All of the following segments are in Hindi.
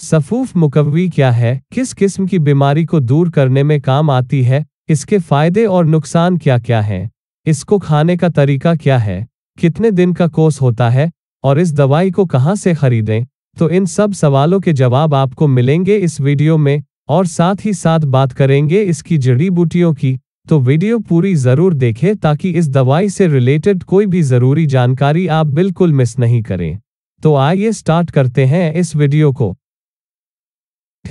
सफूफ मुकवी क्या है किस किस्म की बीमारी को दूर करने में काम आती है इसके फायदे और नुकसान क्या क्या हैं इसको खाने का तरीका क्या है कितने दिन का कोर्स होता है और इस दवाई को कहाँ से खरीदें तो इन सब सवालों के जवाब आपको मिलेंगे इस वीडियो में और साथ ही साथ बात करेंगे इसकी जड़ी बूटियों की तो वीडियो पूरी जरूर देखें ताकि इस दवाई से रिलेटेड कोई भी जरूरी जानकारी आप बिल्कुल मिस नहीं करें तो आइए स्टार्ट करते हैं इस वीडियो को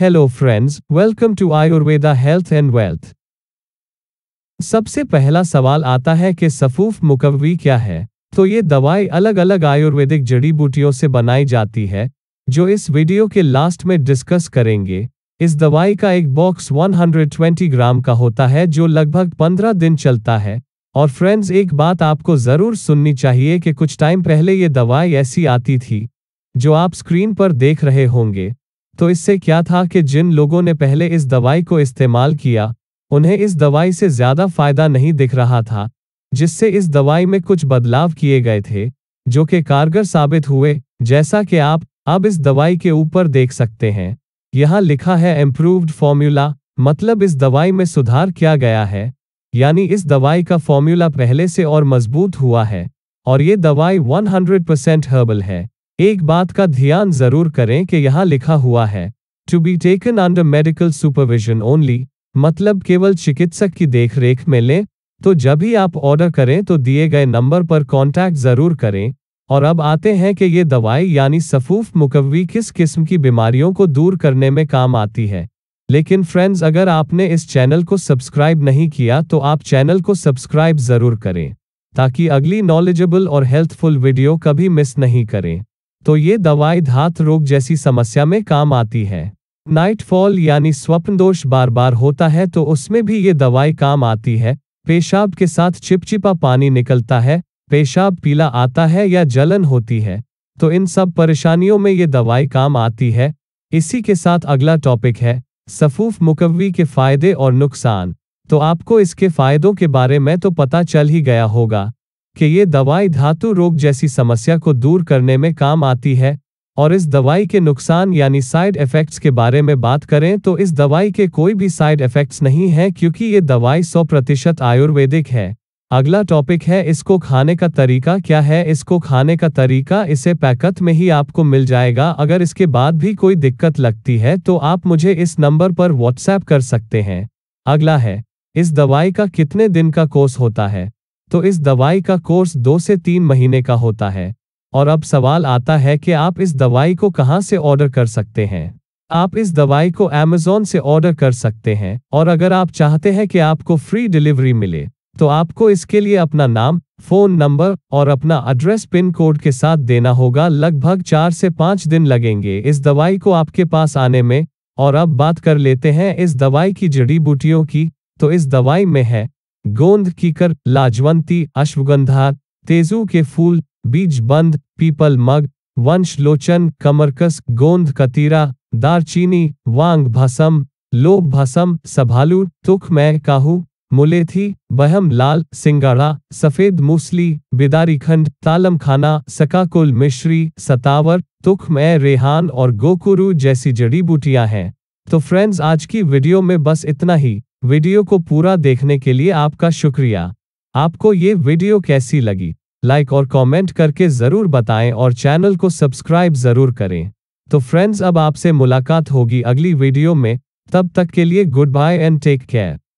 hello friends welcome to Ayurveda health and wealth सबसे पहला सवाल आता है कि सफूफ मुकवी क्या है तो ये दवाई अलग अलग आयुर्वेदिक जड़ी बूटियों से बनाई जाती है जो इस वीडियो के लास्ट में डिस्कस करेंगे इस दवाई का एक बॉक्स 120 ग्राम का होता है जो लगभग 15 दिन चलता है और फ्रेंड्स एक बात आपको ज़रूर सुननी चाहिए कि कुछ टाइम पहले ये दवाई ऐसी आती थी जो आप स्क्रीन पर देख रहे होंगे तो इससे क्या था कि जिन लोगों ने पहले इस दवाई को इस्तेमाल किया उन्हें इस दवाई से ज्यादा फायदा नहीं दिख रहा था जिससे इस दवाई में कुछ बदलाव किए गए थे जो कि कारगर साबित हुए जैसा कि आप अब इस दवाई के ऊपर देख सकते हैं यहाँ लिखा है इम्प्रूव्ड फॉर्म्यूला मतलब इस दवाई में सुधार किया गया है यानी इस दवाई का फॉर्म्यूला पहले से और मजबूत हुआ है और ये दवाई 100% हर्बल है एक बात का ध्यान जरूर करें कि यहाँ लिखा हुआ है to be taken under medical supervision only मतलब केवल चिकित्सक की देखरेख में लें तो जब भी आप ऑर्डर करें तो दिए गए नंबर पर कॉन्टैक्ट जरूर करें और अब आते हैं कि ये दवाई यानी सफूफ मुकवी किस किस्म की बीमारियों को दूर करने में काम आती है लेकिन फ्रेंड्स अगर आपने इस चैनल को सब्सक्राइब नहीं किया तो आप चैनल को सब्सक्राइब जरूर करें ताकि अगली नॉलेजेबल और हेल्थफुल वीडियो कभी मिस नहीं करें तो ये दवाई धात रोग जैसी समस्या में काम आती है नाइटफॉल यानी स्वप्न दोष बार बार होता है तो उसमें भी ये दवाई काम आती है पेशाब के साथ चिपचिपा पानी निकलता है पेशाब पीला आता है या जलन होती है तो इन सब परेशानियों में ये दवाई काम आती है इसी के साथ अगला टॉपिक है सफूफ मुकवी के फायदे और नुकसान तो आपको इसके फायदों के बारे में तो पता चल ही गया होगा कि ये दवाई धातु रोग जैसी समस्या को दूर करने में काम आती है और इस दवाई के नुकसान यानी साइड इफेक्ट्स के बारे में बात करें तो इस दवाई के कोई भी साइड इफेक्ट्स नहीं है क्योंकि ये दवाई 100 प्रतिशत आयुर्वेदिक है अगला टॉपिक है इसको खाने का तरीका क्या है इसको खाने का तरीका इसे पैकत में ही आपको मिल जाएगा अगर इसके बाद भी कोई दिक्कत लगती है तो आप मुझे इस नंबर पर व्हाट्सएप कर सकते हैं अगला है इस दवाई का कितने दिन का कोर्स होता है तो इस दवाई का कोर्स दो से तीन महीने का होता है और अब सवाल आता है कि आप इस दवाई को कहाँ से ऑर्डर कर सकते हैं आप इस दवाई को अमेजोन से ऑर्डर कर सकते हैं और अगर आप चाहते हैं कि आपको फ्री डिलीवरी मिले तो आपको इसके लिए अपना नाम फोन नंबर और अपना एड्रेस पिन कोड के साथ देना होगा लगभग चार से पाँच दिन लगेंगे इस दवाई को आपके पास आने में और अब बात कर लेते हैं इस दवाई की जड़ी बूटियों की तो इस दवाई में है गोंद कीकर लाजवंती अश्वगंधा तेजू के फूल बीज बंद पीपल मग वंशलोचन कमरकस गोंद कतीरा दारचीनी वांग भसम लोभ भसम सभालू तुख मैं काहू मुलेथी बहम लाल सिंगाड़ा सफेद मूसली बिदारीखंड तालम खाना सकाकुल मिश्री सतावर तुख मैं रेहान और गोकुरू जैसी जड़ी बूटियां हैं तो फ्रेंड्स आज की वीडियो में बस इतना ही वीडियो को पूरा देखने के लिए आपका शुक्रिया आपको ये वीडियो कैसी लगी लाइक और कमेंट करके ज़रूर बताएं और चैनल को सब्सक्राइब ज़रूर करें तो फ्रेंड्स अब आपसे मुलाकात होगी अगली वीडियो में तब तक के लिए good bye and take care